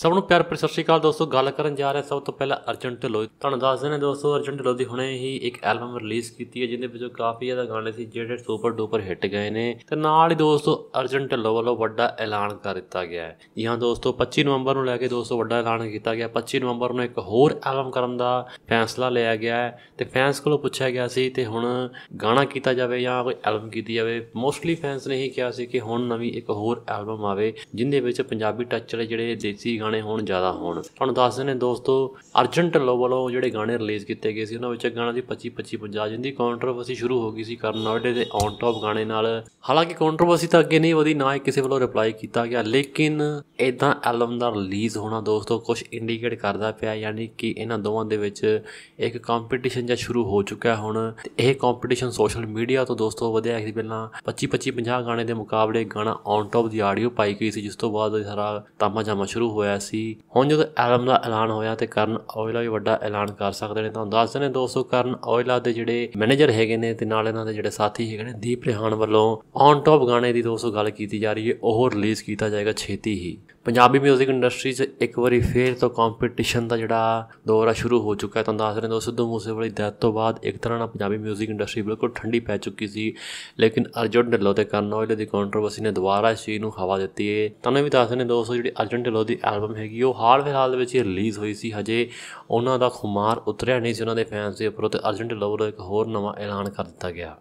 ਸਭ ਨੂੰ ਪਿਆਰ ਭਰੀ ਸਤਿ ਸ਼੍ਰੀ ਅਕਾਲ ਦੋਸਤੋ ਗੱਲ ਕਰਨ ਜਾ ਰਹੇ ਸਭ ਤੋਂ ਪਹਿਲਾਂ ਅਰਜਨ ਢਿੱਲੋਂ ਤੁਹਾਨੂੰ ਦੱਸ ਨੇ ਦੋਸਤੋ ਅਰਜਨ ਢਿੱਲੋਂ ਦੀ ਹੁਣੇ ਹੀ ਇੱਕ ਐਲਬਮ ਰਿਲੀਜ਼ ਕੀਤੀ ਹੈ ਜਿਹਦੇ ਵਿੱਚੋਂ ਕਾਫੀ ਜ਼ਿਆਦਾ ਗਾਣੇ ਸੀ ਜਿਹੜੇ ਸੁਪਰ ਡੂਪਰ ਹਿੱਟ ਗਏ ਨੇ ਤੇ ਨਾਲ ਹੀ ਦੋਸਤੋ ਅਰਜਨ ਢਿੱਲੋਂ ਵੱਲੋਂ ਵੱਡਾ ਐਲਾਨ ਕਰ ਦਿੱਤਾ ਗਿਆ ਹੈ ਜੀ ਹਾਂ ਦੋਸਤੋ 25 ਨਵੰਬਰ ਨੂੰ ਲੈ ਕੇ ਦੋਸਤੋ ਵੱਡਾ ਐਲਾਨ ਕੀਤਾ ਗਿਆ 25 ਨਵੰਬਰ ਨੂੰ ਇੱਕ ਹੋਰ ਐਲਬਮ ਕਰਨ ਦਾ ਫੈਸਲਾ ਲਿਆ ਗਿਆ ਹੈ ਤੇ ਫੈਨਸ ਕੋਲੋਂ ਪੁੱਛਿਆ ਗਿਆ ਸੀ ਤੇ ਹੁਣ ਗਾਣਾ ਕੀਤਾ ਜਾਵੇ ਜਾਂ ਕੋਈ ਐਲਬਮ ਕੀਤੀ ਜਾਵੇ ਮੋਸਟਲੀ ਫੈਨਸ ਨੇ ਹੀ ਕਿਹਾ ਸੀ ਕਿ ਹੁਣ ਨਵੀਂ ਇੱਕ ਹੋਰ ਐਲਬਮ ਆਵੇ ਜਿੰਦੇ ਵਿੱਚ ਪੰਜਾਬੀ ਟੱਚ ਵਾਲੇ ਜਿਹੜੇ ਦੇਸੀ ਗਾਣੇ ਹੋਣ ਜ਼ਿਆਦਾ ਹੋਣ ਤੁਹਾਨੂੰ ਦੱਸਦੇ ਨੇ ਦੋਸਤੋ ਅਰਜਨ ਢਿੱਲੋਂ ਵੱਲੋਂ ਜਿਹੜੇ ਗਾਣੇ ਰਿਲੀਜ਼ ਕੀਤੇ ਗਏ ਸੀ ਉਹਨਾਂ ਵਿੱਚ ਗਾਣਾ ਦੀ 25 25 50 ਜਿੰਦੀ ਕੰਟਰੋਵਰਸੀ ਸ਼ੁਰੂ ਹੋ ਗਈ ਸੀ ਕਰਨ ਨੌਟੇ ਦੇ ਔਨ ਟੌਪ ਗਾਣੇ ਨਾਲ ਹਾਲਾਂਕਿ ਕੰਟਰੋਵਰਸੀ ਤਾਂ ਅੱਗੇ ਨਹੀਂ ਵਧੀ ਨਾ ਹੀ ਕਿਸੇ ਵੱਲੋਂ ਰਿਪਲਾਈ ਕੀਤਾ ਗਿਆ ਲੇਕਿਨ ਇਦਾਂ ਐਲਬਮ ਦਾ ਰਿਲੀਜ਼ ਹੋਣਾ ਦੋਸਤੋ ਕੁਝ ਇੰਡੀਕੇਟ ਕਰਦਾ ਪਿਆ ਯਾਨੀ ਕਿ ਇਹਨਾਂ ਦੋਵਾਂ ਦੇ ਵਿੱਚ ਇੱਕ ਕੰਪੀਟੀਸ਼ਨ ਜਾਂ ਸ਼ੁਰੂ ਹੋ ਚੁੱਕਾ ਹੁਣ ਇਹ ਕੰਪੀਟੀਸ਼ਨ ਸੋਸ਼ਲ ਮੀਡੀਆ ਤੋਂ ਦੋਸਤੋ ਵਧਿਆ ਸੀ ਪਹਿਲਾਂ 25 25 50 ਗਾਣੇ ਦੇ ਮੁਕਾਬਲੇ ਗਾਣਾ ਔਨ ਟੌਪ ਦੀ ਆਡੀਓ ਪਾਈ ਗਈ ਸੀ ਜਿਸ ਤੋਂ ਬਾਅਦ ਸਾਰਾ ਤਾਮਾ ਜਾਮਾ ਸ਼ੁਰੂ ਹੋਇਆ ਹੋਇਆ ਸੀ ਹੁਣ ਜਦੋਂ ਐਲਬਮ ਦਾ ਐਲਾਨ ਹੋਇਆ ਤੇ ਕਰਨ ਔਇਲਾ ਵੀ ਵੱਡਾ ਐਲਾਨ ਕਰ ਸਕਦੇ ਨੇ ਤੁਹਾਨੂੰ ਦੱਸ ਦਿੰਦੇ ਦੋਸਤੋ ਕਰਨ ਔਇਲਾ ਦੇ ਜਿਹੜੇ ਮੈਨੇਜਰ ਹੈਗੇ ਨੇ ਤੇ ਨਾਲ ਇਹਨਾਂ ਦੇ ਜਿਹੜੇ ਸਾਥੀ ਹੈਗੇ ਨੇ ਦੀਪ ਰਿਹਾਨ ਵੱਲੋਂ ਔਨ ਟੌਪ ਗਾਣੇ ਦੀ ਦੋਸਤੋ ਗੱਲ ਕੀਤੀ ਜਾ ਰਹੀ ਹੈ ਉਹ ਰਿਲੀਜ਼ ਕੀਤਾ ਜਾਏਗਾ ਛੇਤੀ ਹੀ ਪੰਜਾਬੀ 뮤직 ਇੰਡਸਟਰੀ 'ਚ ਇੱਕ ਵਾਰੀ ਫੇਰ ਤੋਂ ਕੰਪੀਟੀਸ਼ਨ ਦਾ ਜਿਹੜਾ ਦੌਰ ਆ ਸ਼ੁਰੂ ਹੋ ਚੁੱਕਾ ਹੈ ਤੁਹਾਨੂੰ ਦੱਸ ਰਹੇ ਦੋ ਸਿੱਧੂ ਮੂਸੇਵਾਲੇ ਦੀ ਡੈਥ ਤੋਂ ਬਾਅਦ ਇੱਕ ਤਰ੍ਹਾਂ ਨਾਲ ਪੰਜਾਬੀ 뮤직 ਇੰਡਸਟਰੀ ਬਿਲਕੁਲ ਠੰਡੀ ਪੈ ਚੁੱਕੀ ਸੀ ਲੇਕਿਨ ਅਰਜਨ ਢਿੱਲੋਂ ਤੇ ਕਰਨ ਔਜਲੇ ਦੀ ਕੰਟਰੋਵਰਸੀ ਨੇ ਦੁਬਾਰਾ ਇਸ ਚੀਜ਼ ਨੂੰ ਹਵਾ ਦਿੱਤੀ ਹੈ ਤੁਹਾਨੂੰ ਵੀ ਦੱਸ ਰਹੇ ਦੋਸਤੋ ਜਿਹੜੀ ਅਰਜਨ ਢਿੱਲੋਂ ਦੀ ਐਲਬਮ ਹੈਗੀ ਉਹ ਹਾਲ ਫਿਲਹਾਲ ਦੇ ਵਿੱਚ ਰਿਲੀਜ਼ ਹੋਈ ਸੀ ਹਜੇ ਉਹਨਾਂ ਦਾ ਖੁਮਾਰ ਉਤਰਿਆ ਨਹੀਂ ਸੀ ਉਹਨਾਂ ਦੇ ਫੈਨਸ ਦੇ ਉੱਪਰ ਤੇ ਅਰਜੈਂਟ ਲਵਰ ਇੱਕ ਹੋਰ ਨਵਾਂ ਐਲਾਨ ਕਰ ਦਿੱਤਾ ਗਿਆ